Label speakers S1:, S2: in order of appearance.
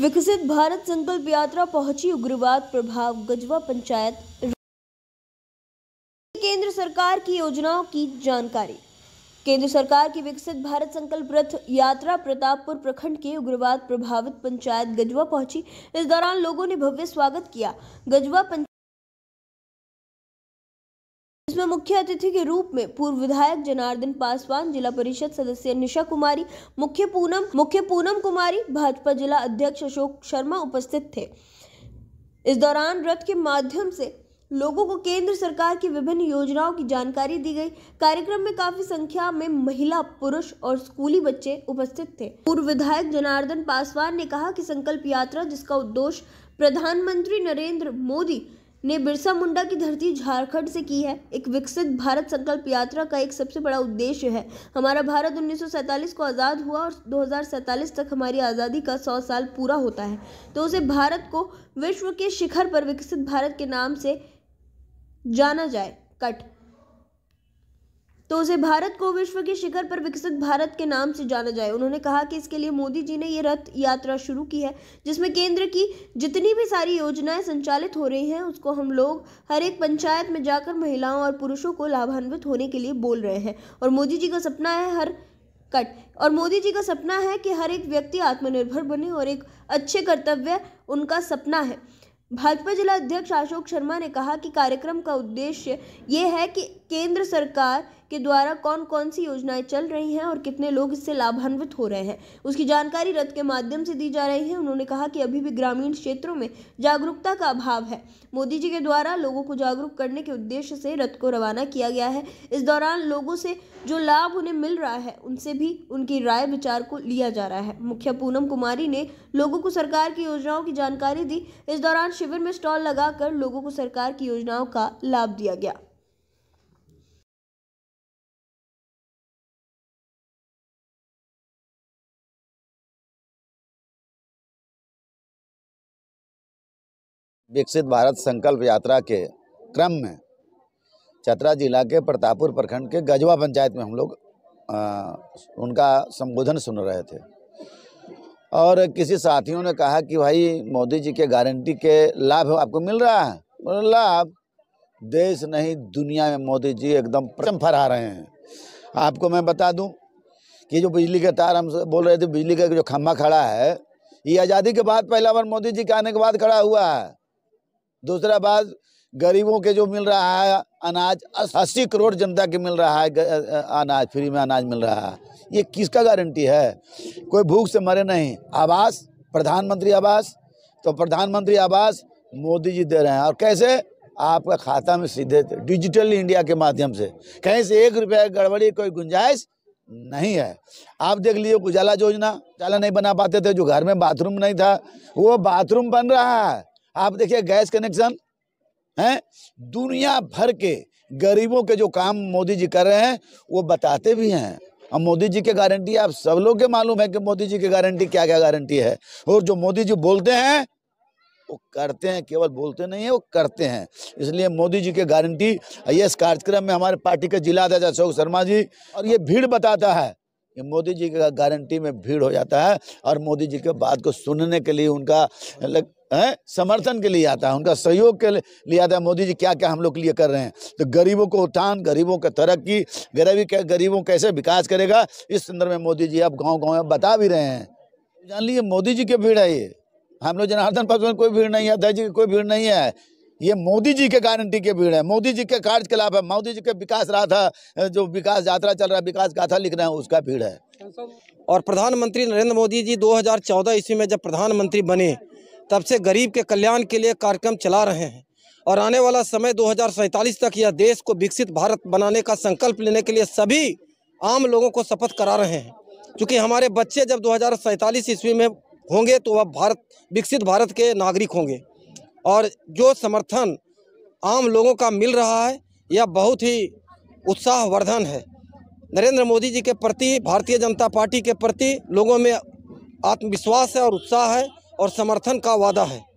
S1: विकसित भारत संकल्प यात्रा पहुंची उग्रवाद प्रभाव गजवा पंचायत केंद्र सरकार की योजनाओं की जानकारी केंद्र सरकार की विकसित भारत संकल्प रथ यात्रा प्रतापपुर प्रखंड के उग्रवाद प्रभावित पंचायत गजवा पहुंची इस दौरान लोगों ने भव्य स्वागत किया गजवा पंच... इसमें मुख्य अतिथि के रूप में पूर्व विधायक जनार्दन पासवान जिला परिषद सदस्य निशा कुमारी मुख्य पूनम मुख्य पूनम कुमारी भाजपा जिला अध्यक्ष अशोक शर्मा उपस्थित थे इस दौरान रथ के माध्यम से लोगों को केंद्र सरकार की विभिन्न योजनाओं की जानकारी दी गई कार्यक्रम में काफी संख्या में महिला पुरुष और स्कूली बच्चे उपस्थित थे पूर्व विधायक जनार्दन पासवान ने कहा कि संकल्प यात्रा जिसका उद्देश्य प्रधानमंत्री नरेंद्र मोदी ने बिरसा मुंडा की धरती झारखंड से की है एक विकसित भारत संकल्प यात्रा का एक सबसे बड़ा उद्देश्य है हमारा भारत 1947 को आज़ाद हुआ और 2047 तक हमारी आज़ादी का 100 साल पूरा होता है तो उसे भारत को विश्व के शिखर पर विकसित भारत के नाम से जाना जाए कट तो उसे भारत को विश्व के शिखर पर विकसित भारत के नाम से जाना जाए उन्होंने कहा कि इसके लिए मोदी जी ने ये रथ यात्रा शुरू की है जिसमें केंद्र की जितनी भी सारी योजनाएं संचालित हो रही हैं उसको हम लोग हर एक पंचायत में जाकर महिलाओं और पुरुषों को लाभान्वित होने के लिए बोल रहे हैं और मोदी जी का सपना है हर कट और मोदी जी का सपना है कि हर एक व्यक्ति आत्मनिर्भर बने और एक अच्छे कर्तव्य उनका सपना है भाजपा जिला अध्यक्ष अशोक शर्मा ने कहा कि कार्यक्रम का उद्देश्य ये है कि केंद्र सरकार के द्वारा कौन कौन सी योजनाएं चल रही हैं और कितने लोग इससे लाभान्वित हो रहे हैं उसकी जानकारी रथ के माध्यम से दी जा रही है उन्होंने कहा कि अभी भी ग्रामीण क्षेत्रों में जागरूकता का अभाव है मोदी जी के द्वारा लोगों को जागरूक करने के उद्देश्य से रथ को रवाना किया गया है इस दौरान लोगों से जो लाभ उन्हें मिल रहा है उनसे भी उनकी राय विचार को लिया जा रहा है मुखिया पूनम कुमारी ने लोगों को सरकार की योजनाओं की जानकारी दी इस दौरान शिविर में स्टॉल लगाकर लोगों को सरकार की योजनाओं का लाभ दिया गया
S2: विकसित भारत संकल्प यात्रा के क्रम में चतरा जिला के प्रतापपुर प्रखंड के गजवा पंचायत में हम लोग उनका संबोधन सुन रहे थे और किसी साथियों ने कहा कि भाई मोदी जी के गारंटी के लाभ आपको मिल रहा है लाभ देश नहीं दुनिया में मोदी जी एकदम प्रथम फहरा रहे हैं आपको मैं बता दूं कि जो बिजली के तार हम बोल रहे थे बिजली का जो खम्भा खड़ा है ये आज़ादी के बाद पहला बार मोदी जी के आने के बाद खड़ा हुआ है दूसरा बात गरीबों के जो मिल रहा है अनाज अस्सी करोड़ जनता के मिल रहा है अनाज फ्री में अनाज मिल रहा है ये किसका गारंटी है कोई भूख से मरे नहीं आवास प्रधानमंत्री आवास तो प्रधानमंत्री आवास मोदी जी दे रहे हैं और कैसे आपका खाता में सीधे डिजिटल इंडिया के माध्यम से कहीं से एक रुपया गड़बड़ी कोई गुंजाइश नहीं है आप देख लीजिए उजाला योजना उजाला नहीं बना पाते थे जो घर में बाथरूम नहीं था वो बाथरूम बन रहा है आप देखिए गैस कनेक्शन हैं दुनिया भर के गरीबों के जो काम मोदी जी कर रहे हैं वो बताते भी हैं और मोदी जी के गारंटी आप सब लोग के मालूम है कि मोदी जी की गारंटी क्या क्या गारंटी है और जो मोदी जी बोलते हैं वो करते हैं केवल बोलते नहीं है वो करते हैं इसलिए मोदी जी के गारंटी इस कार्यक्रम में हमारे पार्टी के जिला अध्यक्ष अशोक शर्मा जी और ये भीड़ बताता है कि मोदी जी का गारंटी में भीड़ हो जाता है और मोदी जी के बात को सुनने के लिए उनका लग, है समर्थन के लिए आता है उनका सहयोग के लिए आता है मोदी जी क्या क्या हम लोग के लिए कर रहे हैं तो गरीबों को उत्थान गरीबों का तरक्की गरीबी गरीबों कैसे विकास करेगा इस संदर्भ में मोदी जी अब गाँव गाँव में बता भी रहे हैं जान लीजिए मोदी जी की भीड़ है ये हम लोग जनार्दन में कोई भीड़ नहीं है अध्यक्ष जी की कोई भीड़ नहीं है ये मोदी जी के गारंटी के भीड़ है मोदी जी के कार्यकलाप है मोदी जी के विकास रहा था
S3: जो विकास यात्रा चल रहा है विकास गाथा लिख रहे हैं उसका भीड़ है और प्रधानमंत्री नरेंद्र मोदी जी 2014 ईस्वी में जब प्रधानमंत्री बने तब से गरीब के कल्याण के लिए कार्यक्रम चला रहे हैं और आने वाला समय दो तक यह देश को विकसित भारत बनाने का संकल्प लेने के लिए सभी आम लोगों को शपथ करा रहे हैं क्योंकि हमारे बच्चे जब दो हज़ार ईस्वी में होंगे तो वह भारत विकसित भारत के नागरिक होंगे और जो समर्थन आम लोगों का मिल रहा है यह बहुत ही उत्साहवर्धन है नरेंद्र मोदी जी के प्रति भारतीय जनता पार्टी के प्रति लोगों में आत्मविश्वास है और उत्साह है और समर्थन का वादा है